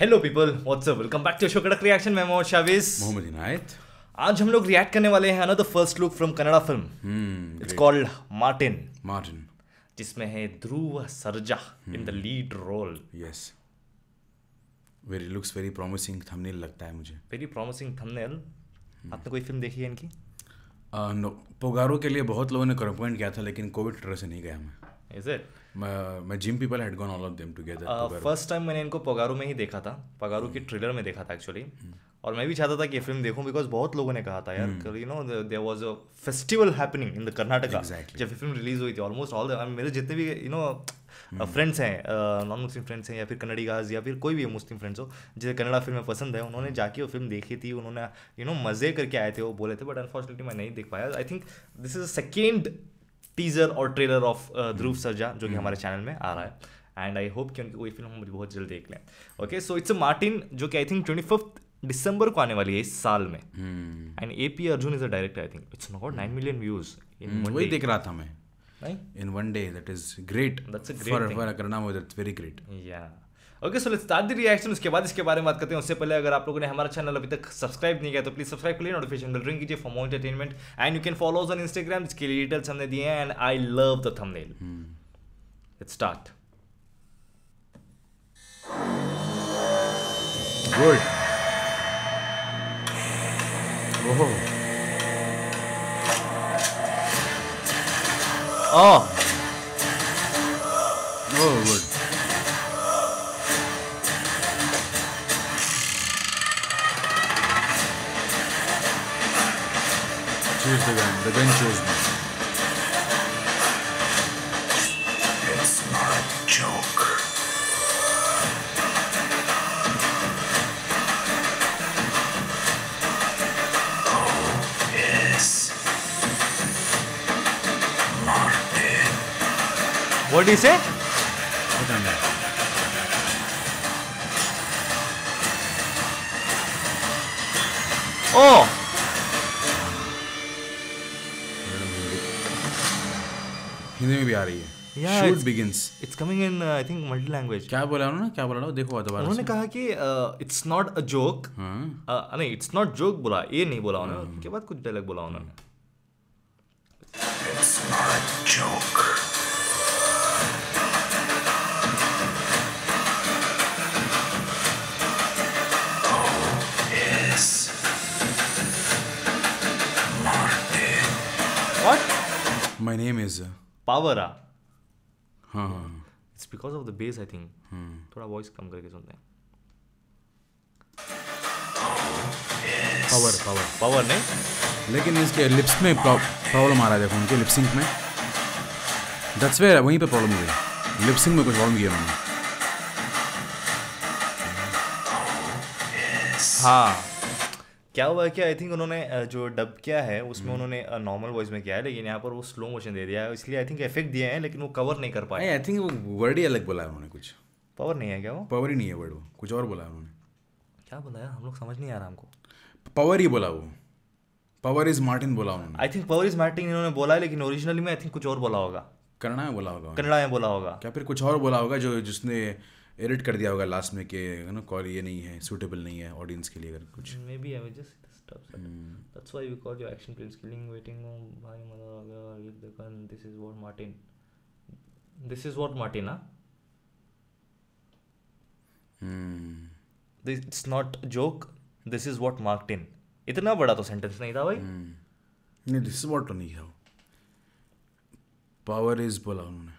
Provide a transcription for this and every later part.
Hello people what's up welcome back to शोकडक reaction मैं मोहम्मद शाविस मोहम्मद इनायत आज हम लोग रिएक्ट करने वाले हैं ना the first look from Kannada film it's called Martin Martin जिसमें है Dhruva Sarja in the lead role yes very looks very promising thumbnail लगता है मुझे वेरी प्रॉमिसिंग थंबनेल आपने कोई फिल्म देखी है इनकी नो uh, no. पोगारो के लिए बहुत लोगों ने रिकमेंड किया था लेकिन कोविड ट्रेस से नहीं गया मैं is it my gym people had gone all of them together first time मैंने इनको पगारो में ही देखा था पगारो की ट्रेलर hmm. में देखा था एक्चुअली hmm. और मैं भी चाहता था कि ये फिल्म देखूं बिकॉज बहुत लोगों ने कहा था यार you know there was a festival happening in the Karnataka जब फिल्म रिलीज हुई थी ऑलमोस्ट ऑल मेरे जितने भी यू नो फ्रेंड्स हैं नॉन मुस्लिम फ्रेंड्स हैं या फिर कन्नड़ीगाज या फिर कोई भी मुस्लिम फ्रेंड्स हो जिसे कन्नड़ा फिल्में पसंद है उन्होंने hmm. जाके वो फिल्म देखी थी उन्होंने यू नो मज़े करके आए थे वो बोले थे बट अनफॉर्चुनेटली मैं नहीं देख पाया I think this is a second teaser और ट्रेलर ऑफ ध्रुव सरजा जो कि hmm. हमारे चैनल में आ रहा है एंड आई होप कि उनकी कोई फिल्म हम बहुत जल्द देख लें okay so it's a Martin जो कि I think twenty fifth December को आने वाली है इस साल में and A P Arjun is a director I think it's not nine million views वही देख रहा था मैं in one day that is great that's a great for for a करना was it's very great yeah okay so let's start the reaction उसके बाद इसके बारे में बात करते हैं उससे पहले अगर आप लोगों ने हमारा चैनल अभी तक सब्सक्राइब नहीं किया तो प्लीज सब्सक्राइब कर लिए नोटिफिकेशन बेल रिंग कीजिए for more entertainment and you can follow on Instagram जिसके लिए डिटेल्स हमने दिए हैं and I love the thumbnail let's start good oh the The gun It's not a joke. What do you say? I don't know. Oh! Hindi में भी आ रही है shoot begins it's coming in I think multi language क्या बोला उन्होंने क्या बोला ना देखो दोबारा उन्होंने कहा कि इट्स नॉट अ जोक नहीं इट्स नॉट जोक बोला ये नहीं बोला उन्होंने हाँ। उसके बाद कुछ डायलॉग बोला उन्होंने It's not a joke. My name is. uh... power आ it's because of the bass I think थोड़ा वॉइस कम करके सुनते हैं पावर पावर पावर नहीं लेकिन इसके लिप्स में प्रॉब्लम आ रहा है देखो उनके लिपसिंग में दस वे वहीं पे प्रॉब्लम हुई लिपसिंग में कुछ प्रॉब्लम किया उन्होंने हाँ क्या हुआ कि आई थिंक उन्होंने जो डब किया है उसमें हम्म। उन्होंने नॉर्मल वॉइस में किया है लेकिन यहाँ पर वो स्लो मोशन दे दिया है इसलिए आई थिंक इफेक्ट दिए हैं लेकिन वो कवर नहीं कर पाए आई थिंक वो वर्ड ही अलग बोला है उन्होंने कुछ पावर नहीं है क्या वो पावर ही नहीं है वर्ड वो कुछ और बोला है उन्होंने क्या बोला है हम लोग समझ नहीं आ रहा हमको पावर ही बोला वो पावर इज मार्टिन बोला उन्होंने I think power is Martin इन्होंने बोला है लेकिन ओरिजिनली में आई थिंक कुछ और बोला होगा कन्नड़ा में बोला होगा कन्नड़ा में बोला होगा क्या फिर कुछ और बोला होगा जो जिसने एडिट कर दिया होगा लास्ट में कि ना कॉल ये नहीं है सूटेबल नहीं है ऑडियंस के लिए अगर कुछ maybe I just stuff. Mm. That's why we call your action films Killing, Waiting, Bhai Madhaga, Yudhakan. This is what Martin. This is what Martin, huh? Mm. This, it's not joke. This is what Martin. इतना बड़ा तो sentence नहीं था भाई नहीं this is what नहीं था power is बोला उन्होंने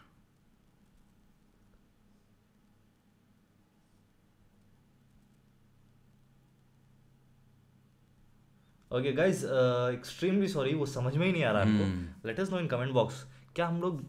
ओके गाइज एक्सट्रीमली सॉरी वो समझ में ही नहीं आ रहा आपको let us know in comment box क्या हम लोग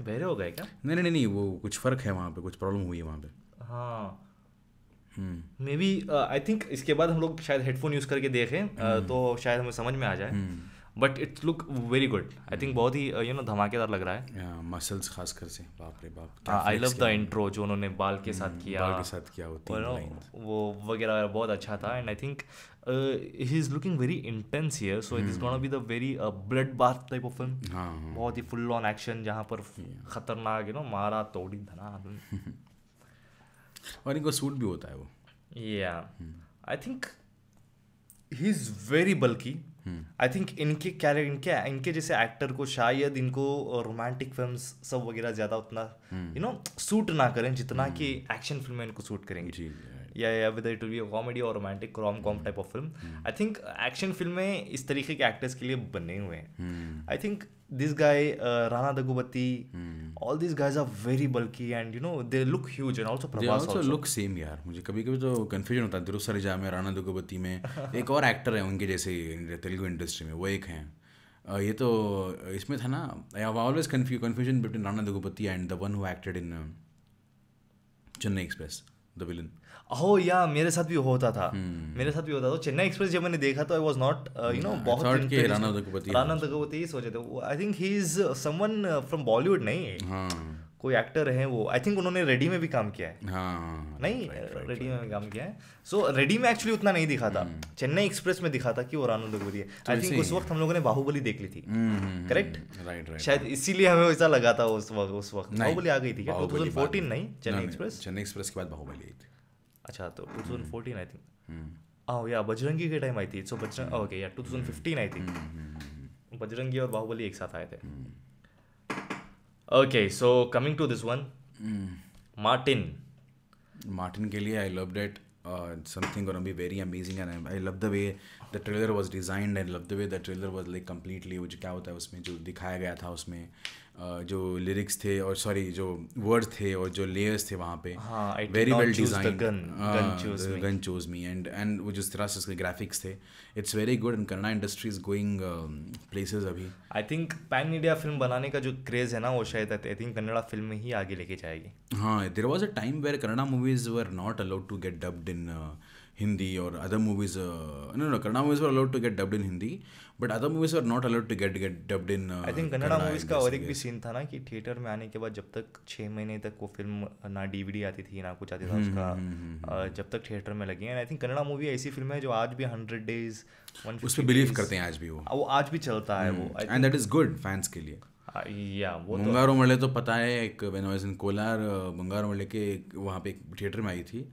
बहरे हो गए क्या नहीं नहीं नहीं वो कुछ फ़र्क है वहाँ पे कुछ प्रॉब्लम हुई है वहाँ पे हाँ मे बी आई थिंक इसके बाद हम लोग शायद हेडफोन यूज़ करके देखें uh, हम्म। तो शायद हमें समझ में आ जाए hmm. But it's look very good I think बहुत ही यू uh, नो धमाकेदार लग रहा है मसल्स खास कर से बाप रे बाप आई लव द इंट्रो जो उन्होंने बाल के साथ hmm, किया बाल के साथ किया होती वो वगैरह बहुत अच्छा था and I think he is looking very intense here so it is gonna be the very blood bath type of film बहुत ही फुल ऑन एक्शन जहां पर खतरनाक यू नो मारा तोड़ी धना और इनको सूट भी होता है वो yeah I think he is very bulky I think इनके कैरेक्टर इनके इनके जैसे एक्टर को शायद इनको रोमांटिक फिल्म सब वगैरह ज़्यादा उतना यू नो सूट ना करें जितना कि एक्शन फिल्में इनको सूट करेंगे या या विद इट बी कॉमेडी और romantic rom com type of film I think action फिल्में इस तरीके के एक्टर्स के लिए बने हुए हैं hmm. I think this guy Rana Daggubati all this guys are very bulky and you know they look huge and also Prabhas also look same यार मुझे कभी कभी तो कन्फ्यूजन होता है ध्रुव सरजा में राणा दगुबती में एक और एक्टर है उनके जैसे तेलुगु इंडस्ट्री में वो एक हैं ये तो इसमें था ना आई हैव ऑलवेज कन्फ्यू confusion between Rana Daggubati and the one who acted in Chennai Express the villain हो या मेरे साथ भी होता था hmm. मेरे साथ भी होता था तो चेन्नई एक्सप्रेस जब मैंने देखा तो I was not you know बहुत राणा दगपति राणा दगपति ही सोचे थे I think he is someone from Bollywood नहीं है हाँ। कोई एक्टर हैं वो आई थिंक उन्होंने रेडी में भी काम किया है हाँ, हाँ, हाँ नहीं right, right, रेडी right, में भी काम किया है सो so, रेडी में एक्चुअली उतना नहीं दिखा था चेन्नई हम्म। एक्सप्रेस में दिखा था कि वो रानू डुगरी है आई थिंक उस वक्त हम लोगों ने बाहुबली देख ली थी करेक्ट राइट राइट शायद इसीलिए हमें वैसा लगा था उस वक्त उस वक्त बाहुबली आ गई थी क्या टू फोर्टीन नहीं चेन्नई एक्सप्रेस चेन्नई एक्सप्रेस के बाद बाहुबली आई थी अच्छा तो two thousand fourteen I think हाँ या बजरंगी के टाइम आई थी सो बजरंग ओके हम्म। Yeah two thousand fifteen I think हम्म, बजरंगी और बाहुबली एक साथ आए थे okay so coming to this one Martin Martin के लिए आई लव डेट समथिंग और be very amazing and I love the way the trailer was designed and love the way the trailer was like completely वो जो क्या होता है उसमें जो दिखाया गया था उसमें जो लिरिक्स थे और सॉरी जो वर्ड थे और जो लेयर्स थे वहाँ पे very well design gun choose me and and वो जिस तरह से उसके ग्राफिक्स थे it's very good and Kannada industry is going places अभी I think pan India film बनाने का जो क्रेज है ना वो शायद आई थिंक कन्नड़ा फिल्म में ही आगे लेके जाएगी हाँ there was a time where Kannada movies were not allowed to get dubbed in Hindi or other movies. Uh, no, no, Kannada movies were allowed to get dubbed in Hindi, but other movies were not allowed to get get dubbed in. I think Kannada movies का और एक भी scene था ना कि theatre में आने के बाद जब तक छः महीने तक वो फिल्म ना डीवीडी आती थी ना कुछ आती था उसका जब तक थिएटर में लगी and I think Kannada movie ऐसी फिल्म है जो आज भी हंड्रेड डेज उस पर बिलीव करते हैं आज भी वो वो आज भी चलता है वो and that is good fans के लिए या वो तो-, तो पता है एक कोलार बंगारो मल्ले के वहाँ पे एक थिएटर में आई थी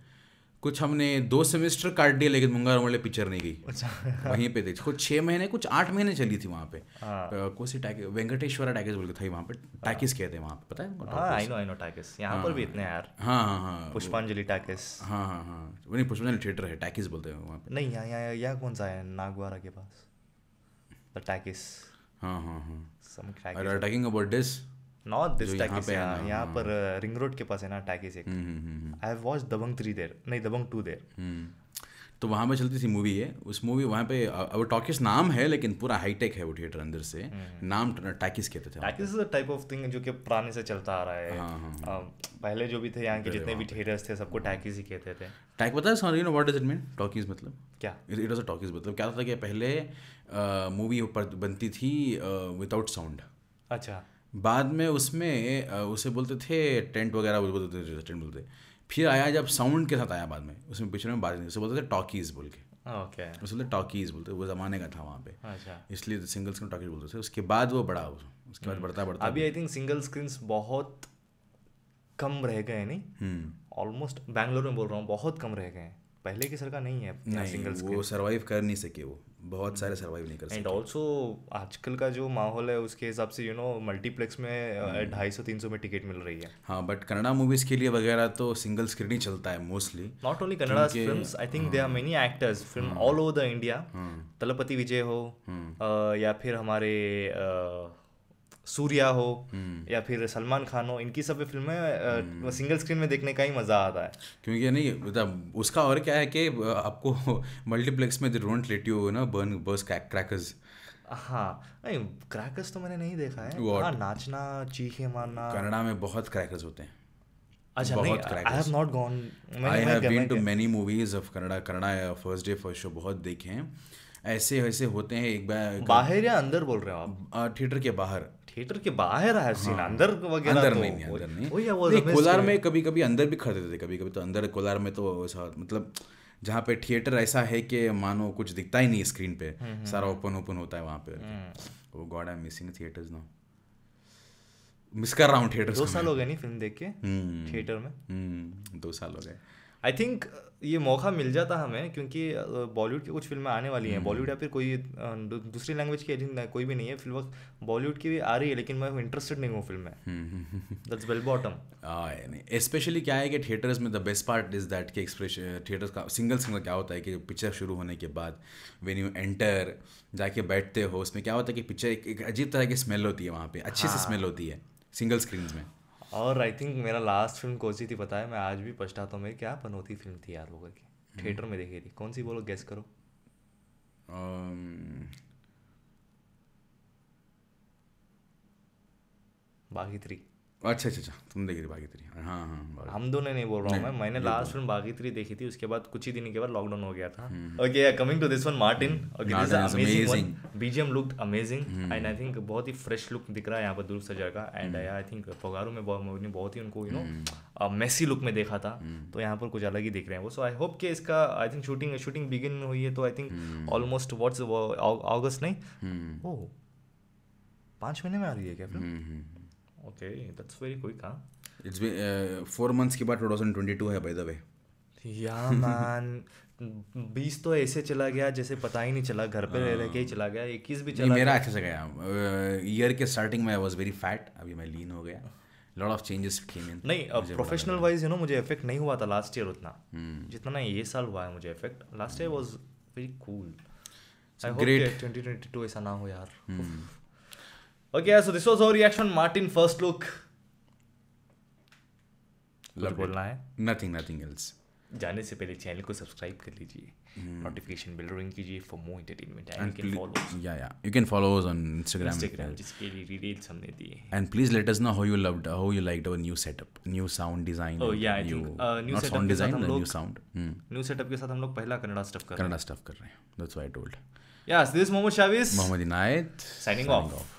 कुछ हमने दो सेमेस्टर काट दिया लेकिन मुंगा वाले पिक्चर नहीं गई अच्छा वहीं पे थे कुछ छः महीने कुछ आठ महीने चली थी वहाँ पे हाँ। कोसी टाइके वेंकटेश्वरा टाइकेस बोल के था वहाँ पे टाइकिस हाँ। कहते हैं वहाँ पे पता है आई नो आई नो टाइकिस यहाँ पर भी हाँ। इतने यार हाँ हाँ हाँ पुष्पांजलि टाइकिस हाँ हाँ हाँ पुष्पांजलि थिएटर है टाइकिस बोलते हैं वहाँ पे नहीं यहाँ यहाँ यहाँ कौन सा है नागवारा के पास द टाइकिस हाँ हाँ हाँ talking about this north this talkies यहाँ पर रिंग uh, रोड के पास है ना टैकिस एक I watch Dabangg three there नहीं दबंग टू देर तो वहाँ पे चलती थी मूवी है उस मूवी वहाँ पे अब टॉकिस नाम है लेकिन पूरा हाईटेक है वो थिएटर अंदर से हम्म, हम्म। नाम टैकिस कहते थे talkies is a type of thing जो कि पुराने से चलता आ रहा है हाँ, हाँ, हाँ। पहले जो भी थे यहाँ के जितने भी थिएटर्स थे सबको टैकिस हम्म। ही कहते थे टैक पता है sorry no what does it mean talkies मतलब क्या इट वाज अ टॉकिस मतलब क्या था कि पहले मूवी बनती थी विदाउट साउंड अच्छा बाद में उसमें उसे बोलते थे टेंट वगैरह बोलते थे टेंट बोलते फिर आया जब साउंड के साथ आया बाद में उसमें पिक्चर में बात नहीं उसे बोलते थे टॉकीज बोल के ओके okay. बोलते टॉकीज बोलते वो ज़माने का था वहाँ पे अच्छा इसलिए सिंगल स्क्रीन टॉकीज बोलते थे उसके बाद वो बड़ा उसके बाद हम्म। बढ़ता बढ़ता अभी आई थिंक सिंगल स्क्रीन बहुत कम रह गए नहीं ऑलमोस्ट हम्म। बैंगलोर में बोल रहा हूँ बहुत कम रह गए हैं पहले की सरकार नहीं है नहीं, सिंगल्स वो सरवाइव कर नहीं सके वो बहुत सारे सरवाइव हम्म। नहीं कर सके एंड ऑल्सो आजकल का जो माहौल है उसके हिसाब से यू नो मल्टीप्लेक्स में हम्म। ढाई सौ तीन सौ में टिकट मिल रही है हाँ बट कन्नड़ा मूवीज़ के लिए वगैरह तो सिंगल स्क्रीन ही चलता है mostly not only Kannada film I think they are many actors film all over the India Thalapathy Vijay हो हम्म। या फिर हमारे सूर्या हो हम्म। या फिर सलमान खान हो इनकी सब फिल्में सिंगल स्क्रीन हम्म। में देखने का ही मज़ा आता है क्योंकि नहीं मतलब उसका और क्या है कि आपको मल्टीप्लेक्स में डोंट लेट यू ना बर्न बस क्रैकर्स हाँ नहीं क्रैकर्स तो मैंने नहीं देखा है हाँ नाचना चीखे मारना कनाडा में बहुत क्रैकर्स होते हैं अच्छा नहीं crackers I have not gone I have been to many movies of Kannada Kannada first day first show बहुत देखे हैं ऐसे वैसे होते हैं एक बाहर या अंदर बोल रहे हो आप थिएटर के बाहर थिएटर के बाहर है सीन हाँ, अंदर वगैरह अंदर तो, नहीं अंदर नहीं वो, वो नहीं कोलार में कभी कभी अंदर भी खड़े थे कभी कभी तो अंदर कोलार में तो ऐसा मतलब जहाँ पे थिएटर ऐसा है कि मानो कुछ दिखता ही नहीं स्क्रीन पे हम्म, हम्म। सारा ओपन ओपन होता है वहाँ पे हम्म। वो गॉड आई मिसिंग थिएटर्स ना मिस कर रहा हूँ थिएटर दो साल हो गए नहीं फिल्म देख के थिएटर में दो साल हो गए आई थिंक uh, ये मौका मिल जाता हमें क्योंकि बॉलीवुड uh, की कुछ फिल्में आने वाली हैं बॉलीवुड हम्म। या फिर कोई uh, दूसरी लैंग्वेज की एजेंट कोई भी नहीं है फिल्म बॉलीवुड की भी आ रही है लेकिन मैं इंटरेस्टेड नहीं हूँ फिल्म में दैट्स वेल बॉटम स्पेशली क्या है कि थिएटर्स में the best part is that कि एक्सप्रेशन थिएटर्स का सिंगल सिंगल क्या होता है कि पिक्चर शुरू होने के बाद वेन यू एंटर जाके बैठते हो उसमें क्या होता है कि पिक्चर एक, अजीब तरह की स्मेल होती है वहाँ पे अच्छी सी स्मेल हाँ। होती है सिंगल स्क्रीन में और आई थिंक मेरा लास्ट फिल्म कौन सी थी पता है मैं आज भी पछताता हूँ मेरी क्या पनौती फिल्म थी यार वो करके थिएटर हम्म। में देखी थी कौन सी बोलो गेस करो um, बाकी थ्री अच्छा अच्छा अच्छा तुम देखी थी बागीत्री हाँ हाँ, हाँ, हाँ हम दोनों नहीं बोल रहा हूँ मैं मैंने लास्ट फिल्म बागीत्री देखी थी उसके बाद कुछ ही दिन के बाद लॉकडाउन हो गया था okay coming to this one Martin okay this amazing BGM looked amazing and I think बहुत ही फ्रेश लुक दिख रहा है यहाँ पर दुर्ग सजा का एंड आई थिंक फगारू में बहुत ही उनको यू नो मेसी लुक में देखा था हम्म। तो यहाँ पर कुछ अलग ही दिख रहे हैं वो सो आई होप कि इसका I think shooting shooting begin हुई है तो I think almost what's August नहीं ओ हम्म। oh, पाँच महीने में आ रही है क्या फिल्म हम्म, okay that's very quick huh it's been uh, four months के बाद 2022 है बाय द वे या मैन बीस तो ऐसे चला गया जैसे पता ही नहीं चला घर पे रह रह के ही चला गया इक्कीस भी चला मेरा अच्छे से गया ईयर uh, के स्टार्टिंग में आई वॉज वेरी फैट अभी मैं लीन हो गया lot of changes came in नहीं प्रोफेशनल वाइज यू नो मुझे इफेक्ट नहीं हुआ था लास्ट ईयर उतना hmm. जितना ना ये साल हुआ है मुझे effect last year was very cool I hope 2022 ऐसा ना हो यार hmm. Okay, so this was our reaction, Martin. First look. बोलना है नथिंग नथिंग एल्स जाने से पहले चैनल को सब्सक्राइब कर लीजिए नोटिफिकेशन बेल रिंग कीजिए for more entertainment and you can follow yeah yeah you can follow us on Instagram Instagram जिसके लिए रील्स हमने दिए and please let us know how you loved how you liked our new setup new sound design oh yeah I think new sound design new sound new setup के साथ हम लोग पहला Canada stuff कर रहे हैं कन्नड़ा स्टफ कर रहे हैं that's why I told yes this Mohammad Shavis Mohammad Inayat signing of